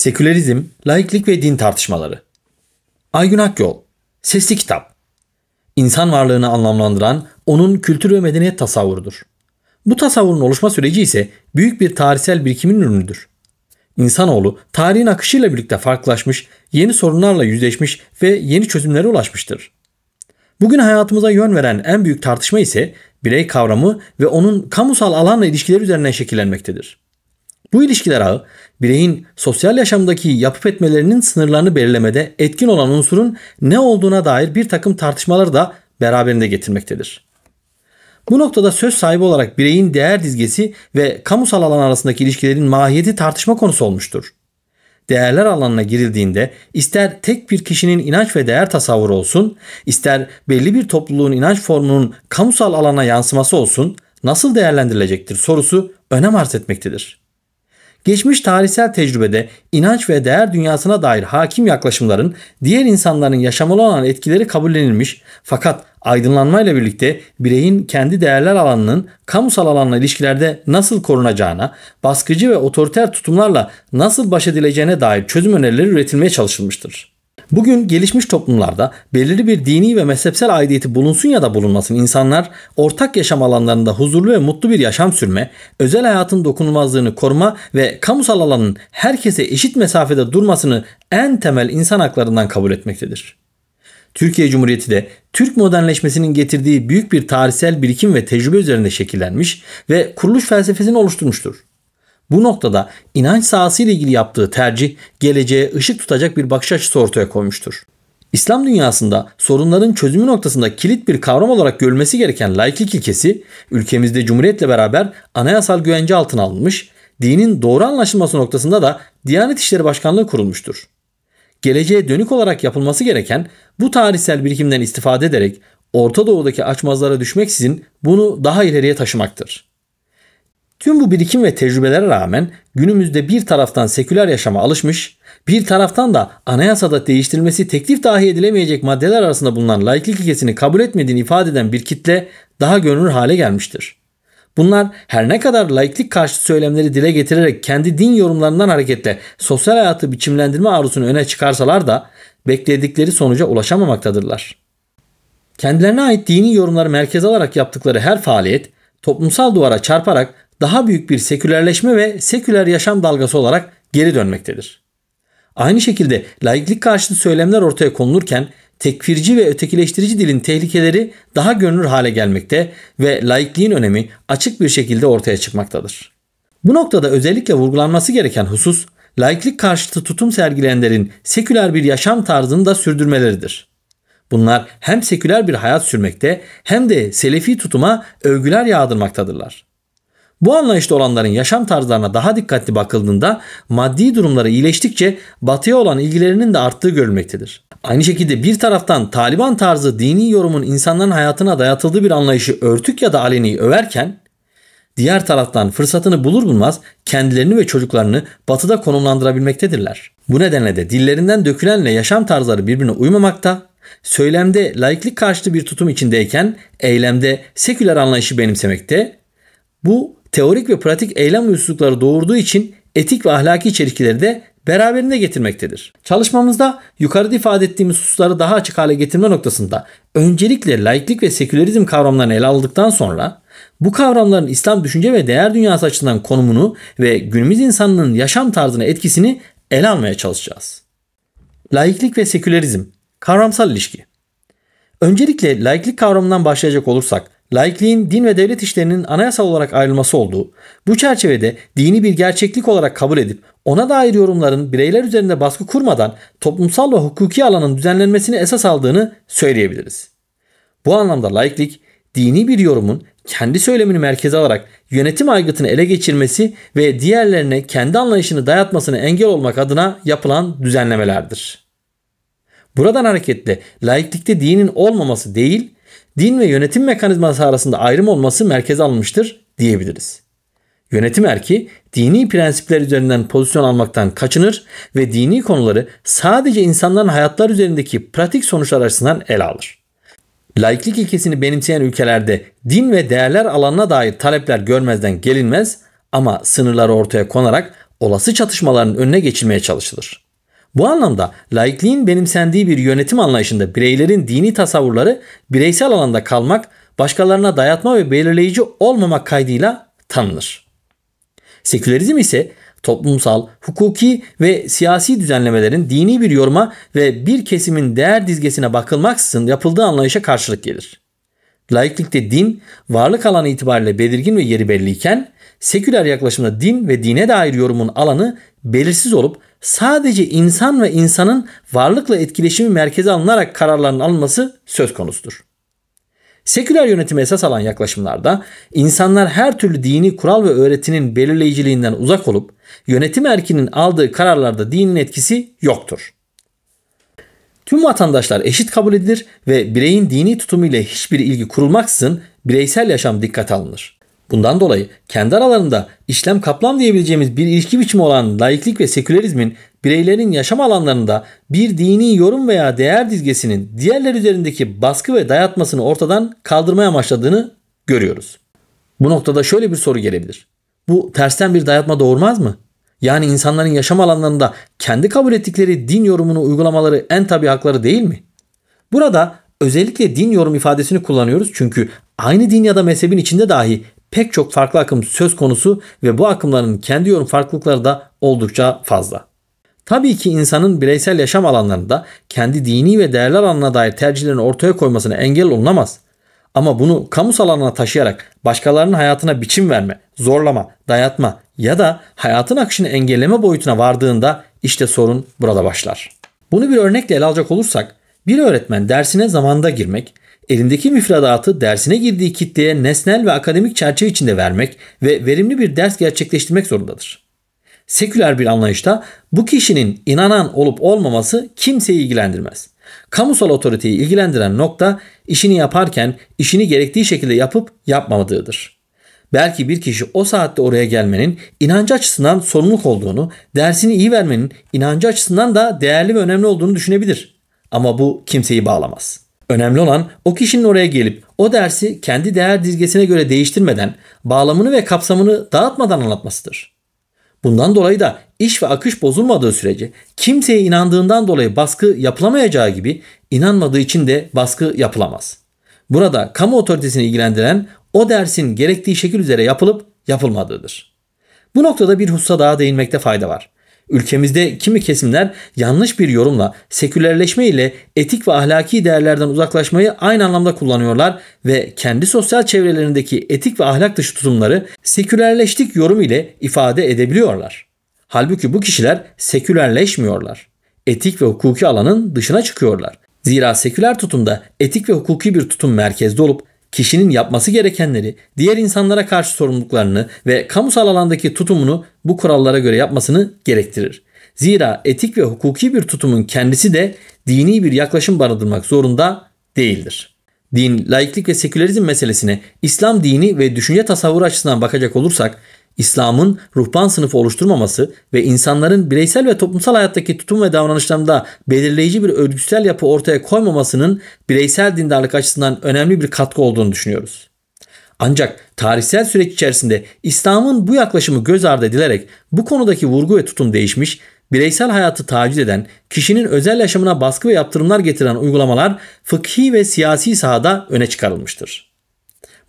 Sekülerizm, laiklik ve din tartışmaları. Aygün Akyol, Sesli Kitap. İnsan varlığını anlamlandıran onun kültür ve medeniyet tasavvurudur. Bu tasavvurun oluşma süreci ise büyük bir tarihsel birikimin ürünüdür. İnsanoğlu tarihin akışıyla birlikte farklılaşmış, yeni sorunlarla yüzleşmiş ve yeni çözümlere ulaşmıştır. Bugün hayatımıza yön veren en büyük tartışma ise birey kavramı ve onun kamusal alanla ilişkileri üzerine şekillenmektedir. Bu ilişkiler ağı, bireyin sosyal yaşamdaki yapıp etmelerinin sınırlarını belirlemede etkin olan unsurun ne olduğuna dair bir takım tartışmaları da beraberinde getirmektedir. Bu noktada söz sahibi olarak bireyin değer dizgesi ve kamusal alan arasındaki ilişkilerin mahiyeti tartışma konusu olmuştur. Değerler alanına girildiğinde ister tek bir kişinin inanç ve değer tasavvuru olsun, ister belli bir topluluğun inanç formunun kamusal alana yansıması olsun, nasıl değerlendirilecektir sorusu önem arz etmektedir. Geçmiş tarihsel tecrübede inanç ve değer dünyasına dair hakim yaklaşımların diğer insanların yaşamalı olan etkileri kabullenilmiş fakat aydınlanmayla birlikte bireyin kendi değerler alanının kamusal alanla ilişkilerde nasıl korunacağına, baskıcı ve otoriter tutumlarla nasıl baş edileceğine dair çözüm önerileri üretilmeye çalışılmıştır. Bugün gelişmiş toplumlarda belirli bir dini ve mezhepsel aidiyeti bulunsun ya da bulunmasın insanlar ortak yaşam alanlarında huzurlu ve mutlu bir yaşam sürme, özel hayatın dokunulmazlığını koruma ve kamusal alanın herkese eşit mesafede durmasını en temel insan haklarından kabul etmektedir. Türkiye Cumhuriyeti de Türk modernleşmesinin getirdiği büyük bir tarihsel birikim ve tecrübe üzerinde şekillenmiş ve kuruluş felsefesini oluşturmuştur. Bu noktada inanç sahası ile ilgili yaptığı tercih geleceğe ışık tutacak bir bakış açısı ortaya koymuştur. İslam dünyasında sorunların çözümü noktasında kilit bir kavram olarak görülmesi gereken laiklik ilkesi ülkemizde Cumhuriyet'le beraber anayasal güvence altına alınmış, dinin doğru anlaşılması noktasında da Diyanet İşleri Başkanlığı kurulmuştur. Geleceğe dönük olarak yapılması gereken bu tarihsel birikimden istifade ederek Orta Doğu'daki açmazlara düşmeksizin bunu daha ileriye taşımaktır. Tüm bu birikim ve tecrübelere rağmen günümüzde bir taraftan seküler yaşama alışmış, bir taraftan da anayasada değiştirilmesi teklif dahi edilemeyecek maddeler arasında bulunan laiklik ilkesini kabul etmediğini ifade eden bir kitle daha görünür hale gelmiştir. Bunlar her ne kadar laiklik karşıtı söylemleri dile getirerek kendi din yorumlarından hareketle sosyal hayatı biçimlendirme arzusunu öne çıkarsalar da bekledikleri sonuca ulaşamamaktadırlar. Kendilerine ait dini yorumları merkez alarak yaptıkları her faaliyet toplumsal duvara çarparak daha büyük bir sekülerleşme ve seküler yaşam dalgası olarak geri dönmektedir. Aynı şekilde laiklik karşıtı söylemler ortaya konulurken tekfirci ve ötekileştirici dilin tehlikeleri daha görünür hale gelmekte ve laikliğin önemi açık bir şekilde ortaya çıkmaktadır. Bu noktada özellikle vurgulanması gereken husus laiklik karşıtı tutum sergileyenlerin seküler bir yaşam tarzını da sürdürmeleridir. Bunlar hem seküler bir hayat sürmekte hem de selefi tutuma övgüler yağdırmaktadırlar. Bu anlayışta olanların yaşam tarzlarına daha dikkatli bakıldığında maddi durumları iyileştikçe batıya olan ilgilerinin de arttığı görülmektedir. Aynı şekilde bir taraftan Taliban tarzı dini yorumun insanların hayatına dayatıldığı bir anlayışı örtük ya da aleni överken diğer taraftan fırsatını bulur bulmaz kendilerini ve çocuklarını batıda konumlandırabilmektedirler. Bu nedenle de dillerinden dökülenle yaşam tarzları birbirine uymamakta, söylemde laiklik karşıtı bir tutum içindeyken eylemde seküler anlayışı benimsemekte, bu teorik ve pratik eylem uyuşsuzlukları doğurduğu için etik ve ahlaki içerikleri de beraberinde getirmektedir. Çalışmamızda yukarıda ifade ettiğimiz hususları daha açık hale getirme noktasında öncelikle laiklik ve sekülerizm kavramlarını ele aldıktan sonra bu kavramların İslam düşünce ve değer dünyası açısından konumunu ve günümüz insanının yaşam tarzına etkisini ele almaya çalışacağız. Laiklik ve sekülerizm Kavramsal ilişki Öncelikle laiklik kavramından başlayacak olursak laikliğin din ve devlet işlerinin anayasal olarak ayrılması olduğu, bu çerçevede dini bir gerçeklik olarak kabul edip ona dair yorumların bireyler üzerinde baskı kurmadan toplumsal ve hukuki alanın düzenlenmesini esas aldığını söyleyebiliriz. Bu anlamda laiklik, dini bir yorumun kendi söylemini merkeze alarak yönetim aygıtını ele geçirmesi ve diğerlerine kendi anlayışını dayatmasını engel olmak adına yapılan düzenlemelerdir. Buradan hareketle laiklikte dinin olmaması değil, din ve yönetim mekanizması arasında ayrım olması merkeze almıştır diyebiliriz. Yönetim erki dini prensipler üzerinden pozisyon almaktan kaçınır ve dini konuları sadece insanların hayatlar üzerindeki pratik sonuçlar açısından ele alır. Laiklik ilkesini benimseyen ülkelerde din ve değerler alanına dair talepler görmezden gelinmez ama sınırları ortaya konarak olası çatışmaların önüne geçilmeye çalışılır. Bu anlamda laikliğin benimsendiği bir yönetim anlayışında bireylerin dini tasavvurları bireysel alanda kalmak, başkalarına dayatma ve belirleyici olmamak kaydıyla tanınır. Sekülerizm ise toplumsal, hukuki ve siyasi düzenlemelerin dini bir yoruma ve bir kesimin değer dizgesine bakılmaksızın yapıldığı anlayışa karşılık gelir. Laiklikte din varlık alanı itibariyle belirgin ve yeri belliyken seküler yaklaşımda din ve dine dair yorumun alanı belirsiz olup sadece insan ve insanın varlıkla etkileşimi merkeze alınarak kararların alınması söz konusudur. Seküler yönetime esas alan yaklaşımlarda insanlar her türlü dini kural ve öğretinin belirleyiciliğinden uzak olup yönetim erkinin aldığı kararlarda dinin etkisi yoktur. Tüm vatandaşlar eşit kabul edilir ve bireyin dini tutumu ile hiçbir ilgi kurulmaksızın bireysel yaşam dikkate alınır. Bundan dolayı kendi aralarında işlem kaplam diyebileceğimiz bir ilişki biçimi olan laiklik ve sekülerizmin bireylerin yaşam alanlarında bir dini yorum veya değer dizgesinin diğerler üzerindeki baskı ve dayatmasını ortadan kaldırmaya amaçladığını görüyoruz. Bu noktada şöyle bir soru gelebilir. Bu tersten bir dayatma doğurmaz mı? Yani insanların yaşam alanlarında kendi kabul ettikleri din yorumunu uygulamaları en tabi hakları değil mi? Burada özellikle din yorum ifadesini kullanıyoruz çünkü aynı din ya da mezhebin içinde dahi pek çok farklı akım söz konusu ve bu akımların kendi yorum farklılıkları da oldukça fazla. Tabii ki insanın bireysel yaşam alanlarında kendi dini ve değerler alanına dair tercihlerini ortaya koymasına engel olunamaz. Ama bunu kamusal alanına taşıyarak başkalarının hayatına biçim verme, zorlama, dayatma ya da hayatın akışını engelleme boyutuna vardığında işte sorun burada başlar. Bunu bir örnekle ele alacak olursak bir öğretmen dersine zamanda girmek, elindeki müfredatı dersine girdiği kitleye nesnel ve akademik çerçeve içinde vermek ve verimli bir ders gerçekleştirmek zorundadır. Seküler bir anlayışta bu kişinin inanan olup olmaması kimseyi ilgilendirmez. Kamusal otoriteyi ilgilendiren nokta işini yaparken işini gerektiği şekilde yapıp yapmadığıdır. Belki bir kişi o saatte oraya gelmenin inancı açısından sorumluluk olduğunu, dersini iyi vermenin inancı açısından da değerli ve önemli olduğunu düşünebilir. Ama bu kimseyi bağlamaz.'' Önemli olan o kişinin oraya gelip o dersi kendi değer dizgesine göre değiştirmeden, bağlamını ve kapsamını dağıtmadan anlatmasıdır. Bundan dolayı da iş ve akış bozulmadığı sürece kimseye inandığından dolayı baskı yapılamayacağı gibi inanmadığı için de baskı yapılamaz. Burada kamu otoritesini ilgilendiren o dersin gerektiği şekil üzere yapılıp yapılmadığıdır. Bu noktada bir hususa daha değinmekte fayda var. Ülkemizde kimi kesimler yanlış bir yorumla sekülerleşme ile etik ve ahlaki değerlerden uzaklaşmayı aynı anlamda kullanıyorlar ve kendi sosyal çevrelerindeki etik ve ahlak dışı tutumları sekülerleştik yorum ile ifade edebiliyorlar. Halbuki bu kişiler sekülerleşmiyorlar. Etik ve hukuki alanın dışına çıkıyorlar. Zira seküler tutumda etik ve hukuki bir tutum merkezde olup kişinin yapması gerekenleri, diğer insanlara karşı sorumluluklarını ve kamusal alandaki tutumunu bu kurallara göre yapmasını gerektirir. Zira etik ve hukuki bir tutumun kendisi de dini bir yaklaşım barındırmak zorunda değildir. Din, laiklik ve sekülerizm meselesine İslam dini ve düşünce tasavvuru açısından bakacak olursak İslam'ın ruhban sınıfı oluşturmaması ve insanların bireysel ve toplumsal hayattaki tutum ve davranışlarında belirleyici bir örgütsel yapı ortaya koymamasının bireysel dindarlık açısından önemli bir katkı olduğunu düşünüyoruz. Ancak tarihsel süreç içerisinde İslam'ın bu yaklaşımı göz ardı edilerek bu konudaki vurgu ve tutum değişmiş, bireysel hayatı taciz eden, kişinin özel yaşamına baskı ve yaptırımlar getiren uygulamalar fıkhi ve siyasi sahada öne çıkarılmıştır.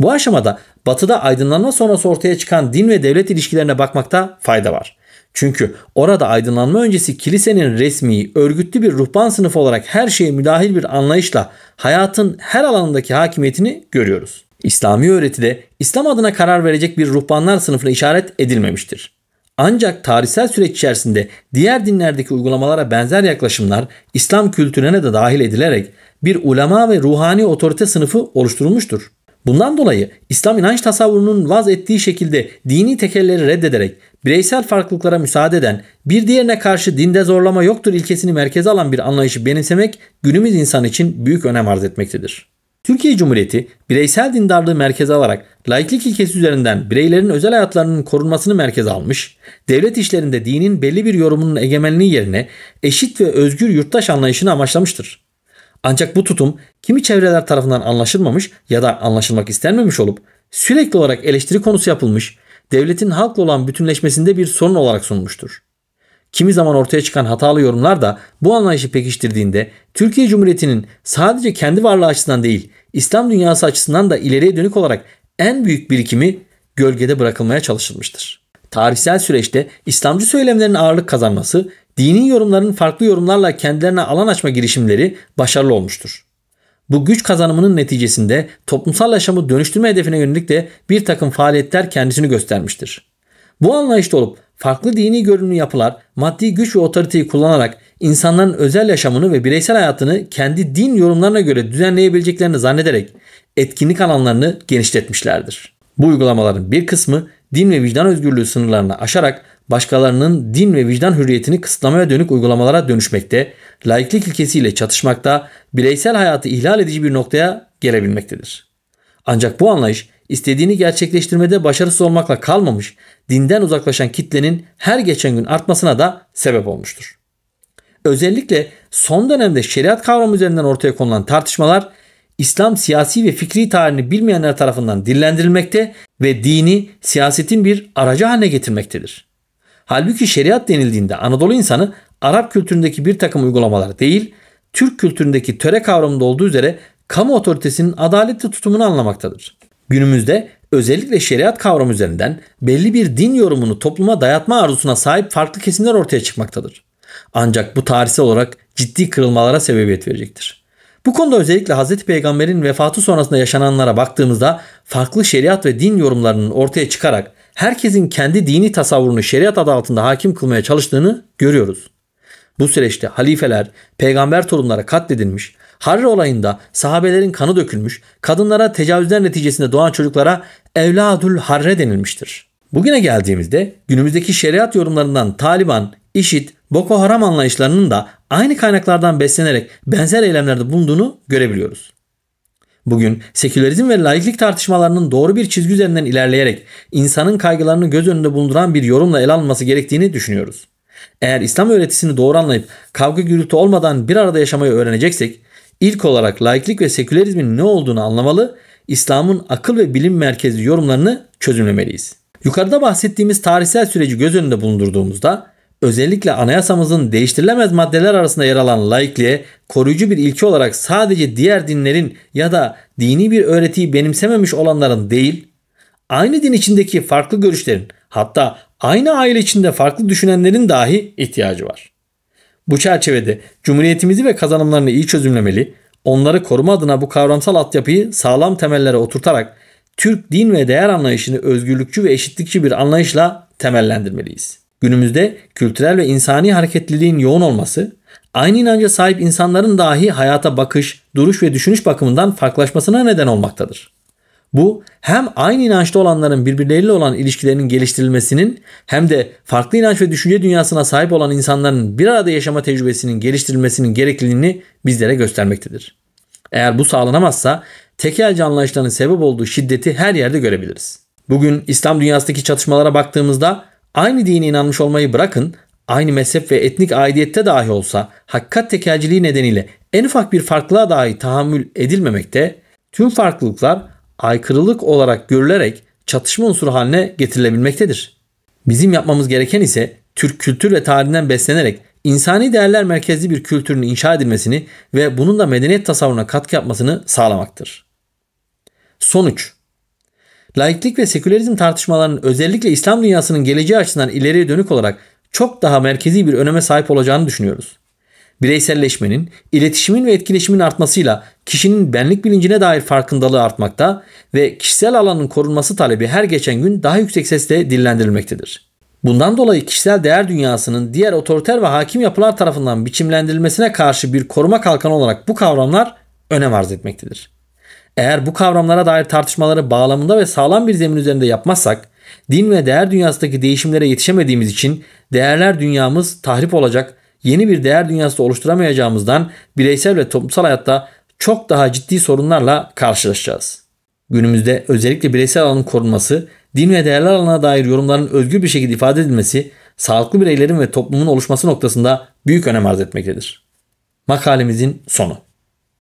Bu aşamada batıda aydınlanma sonrası ortaya çıkan din ve devlet ilişkilerine bakmakta fayda var. Çünkü orada aydınlanma öncesi kilisenin resmi, örgütlü bir ruhban sınıfı olarak her şeye müdahil bir anlayışla hayatın her alanındaki hakimiyetini görüyoruz. İslami öğretide İslam adına karar verecek bir ruhbanlar sınıfına işaret edilmemiştir. Ancak tarihsel süreç içerisinde diğer dinlerdeki uygulamalara benzer yaklaşımlar İslam kültürüne de dahil edilerek bir ulema ve ruhani otorite sınıfı oluşturulmuştur. Bundan dolayı İslam inanç tasavvurunun vaz ettiği şekilde dini tekerleri reddederek bireysel farklılıklara müsaade eden, bir diğerine karşı dinde zorlama yoktur ilkesini merkeze alan bir anlayışı benimsemek günümüz insan için büyük önem arz etmektedir. Türkiye Cumhuriyeti bireysel dindarlığı merkeze alarak laiklik ilkesi üzerinden bireylerin özel hayatlarının korunmasını merkeze almış, devlet işlerinde dinin belli bir yorumunun egemenliği yerine eşit ve özgür yurttaş anlayışını amaçlamıştır. Ancak bu tutum kimi çevreler tarafından anlaşılmamış ya da anlaşılmak istenmemiş olup sürekli olarak eleştiri konusu yapılmış, devletin halkla olan bütünleşmesinde bir sorun olarak sunulmuştur. Kimi zaman ortaya çıkan hatalı yorumlar da bu anlayışı pekiştirdiğinde Türkiye Cumhuriyeti'nin sadece kendi varlığı açısından değil, İslam dünyası açısından da ileriye dönük olarak en büyük birikimi gölgede bırakılmaya çalışılmıştır. Tarihsel süreçte İslamcı söylemlerin ağırlık kazanması dini yorumların farklı yorumlarla kendilerine alan açma girişimleri başarılı olmuştur. Bu güç kazanımının neticesinde toplumsal yaşamı dönüştürme hedefine yönelik de bir takım faaliyetler kendisini göstermiştir. Bu anlayışta olup farklı dini görünümlü yapılar maddi güç ve otoriteyi kullanarak insanların özel yaşamını ve bireysel hayatını kendi din yorumlarına göre düzenleyebileceklerini zannederek etkinlik alanlarını genişletmişlerdir. Bu uygulamaların bir kısmı din ve vicdan özgürlüğü sınırlarını aşarak başkalarının din ve vicdan hürriyetini kısıtlamaya dönük uygulamalara dönüşmekte, laiklik ilkesiyle çatışmakta, bireysel hayatı ihlal edici bir noktaya gelebilmektedir. Ancak bu anlayış istediğini gerçekleştirmede başarısız olmakla kalmamış, dinden uzaklaşan kitlenin her geçen gün artmasına da sebep olmuştur. Özellikle son dönemde şeriat kavramı üzerinden ortaya konulan tartışmalar İslam siyasi ve fikri tarihini bilmeyenler tarafından dillendirilmekte ve dini siyasetin bir aracı haline getirmektedir. Halbuki şeriat denildiğinde Anadolu insanı Arap kültüründeki bir takım uygulamalar değil, Türk kültüründeki töre kavramında olduğu üzere kamu otoritesinin adaletli tutumunu anlamaktadır. Günümüzde özellikle şeriat kavramı üzerinden belli bir din yorumunu topluma dayatma arzusuna sahip farklı kesimler ortaya çıkmaktadır. Ancak bu tarihsel olarak ciddi kırılmalara sebebiyet verecektir. Bu konuda özellikle Hz. Peygamber'in vefatı sonrasında yaşananlara baktığımızda farklı şeriat ve din yorumlarının ortaya çıkarak herkesin kendi dini tasavvurunu şeriat adı altında hakim kılmaya çalıştığını görüyoruz. Bu süreçte halifeler, peygamber torunlara katledilmiş, Harre olayında sahabelerin kanı dökülmüş, kadınlara tecavüzler neticesinde doğan çocuklara evladül harre denilmiştir. Bugüne geldiğimizde günümüzdeki şeriat yorumlarından Taliban, IŞİD, Boko Haram anlayışlarının da aynı kaynaklardan beslenerek benzer eylemlerde bulunduğunu görebiliyoruz. Bugün sekülerizm ve laiklik tartışmalarının doğru bir çizgi üzerinden ilerleyerek insanın kaygılarını göz önünde bulunduran bir yorumla ele alınması gerektiğini düşünüyoruz. Eğer İslam öğretisini doğru anlayıp kavga gürültü olmadan bir arada yaşamayı öğreneceksek ilk olarak laiklik ve sekülerizmin ne olduğunu anlamalı, İslam'ın akıl ve bilim merkezi yorumlarını çözümlemeliyiz. Yukarıda bahsettiğimiz tarihsel süreci göz önünde bulundurduğumuzda özellikle anayasamızın değiştirilemez maddeler arasında yer alan laikliğe koruyucu bir ilke olarak sadece diğer dinlerin ya da dini bir öğretiyi benimsememiş olanların değil, aynı din içindeki farklı görüşlerin hatta aynı aile içinde farklı düşünenlerin dahi ihtiyacı var. Bu çerçevede cumhuriyetimizi ve kazanımlarını iyi çözümlemeli, onları koruma adına bu kavramsal altyapıyı sağlam temellere oturtarak Türk din ve değer anlayışını özgürlükçü ve eşitlikçi bir anlayışla temellendirmeliyiz. Günümüzde kültürel ve insani hareketliliğin yoğun olması, aynı inanca sahip insanların dahi hayata bakış, duruş ve düşünüş bakımından farklılaşmasına neden olmaktadır. Bu hem aynı inançta olanların birbirleriyle olan ilişkilerinin geliştirilmesinin hem de farklı inanç ve düşünce dünyasına sahip olan insanların bir arada yaşama tecrübesinin geliştirilmesinin gerekliliğini bizlere göstermektedir. Eğer bu sağlanamazsa tekelci anlayışlarının sebep olduğu şiddeti her yerde görebiliriz. Bugün İslam dünyasındaki çatışmalara baktığımızda Aynı dine inanmış olmayı bırakın, aynı mezhep ve etnik aidiyette dahi olsa hakikat tekelciliği nedeniyle en ufak bir farklılığa dahi tahammül edilmemekte, tüm farklılıklar aykırılık olarak görülerek çatışma unsuru haline getirilebilmektedir. Bizim yapmamız gereken ise Türk kültür ve tarihinden beslenerek insani değerler merkezli bir kültürün inşa edilmesini ve bunun da medeniyet tasavvuruna katkı yapmasını sağlamaktır. Sonuç Laiklik ve sekülerizm tartışmalarının özellikle İslam dünyasının geleceği açısından ileriye dönük olarak çok daha merkezi bir öneme sahip olacağını düşünüyoruz. Bireyselleşmenin, iletişimin ve etkileşimin artmasıyla kişinin benlik bilincine dair farkındalığı artmakta ve kişisel alanın korunması talebi her geçen gün daha yüksek sesle dillendirilmektedir. Bundan dolayı kişisel değer dünyasının diğer otoriter ve hakim yapılar tarafından biçimlendirilmesine karşı bir koruma kalkanı olarak bu kavramlar önem arz etmektedir. Eğer bu kavramlara dair tartışmaları bağlamında ve sağlam bir zemin üzerinde yapmazsak, din ve değer dünyasındaki değişimlere yetişemediğimiz için değerler dünyamız tahrip olacak, yeni bir değer dünyası oluşturamayacağımızdan bireysel ve toplumsal hayatta çok daha ciddi sorunlarla karşılaşacağız. Günümüzde özellikle bireysel alanın korunması, din ve değerler alanına dair yorumların özgür bir şekilde ifade edilmesi, sağlıklı bireylerin ve toplumun oluşması noktasında büyük önem arz etmektedir. Makalemizin sonu.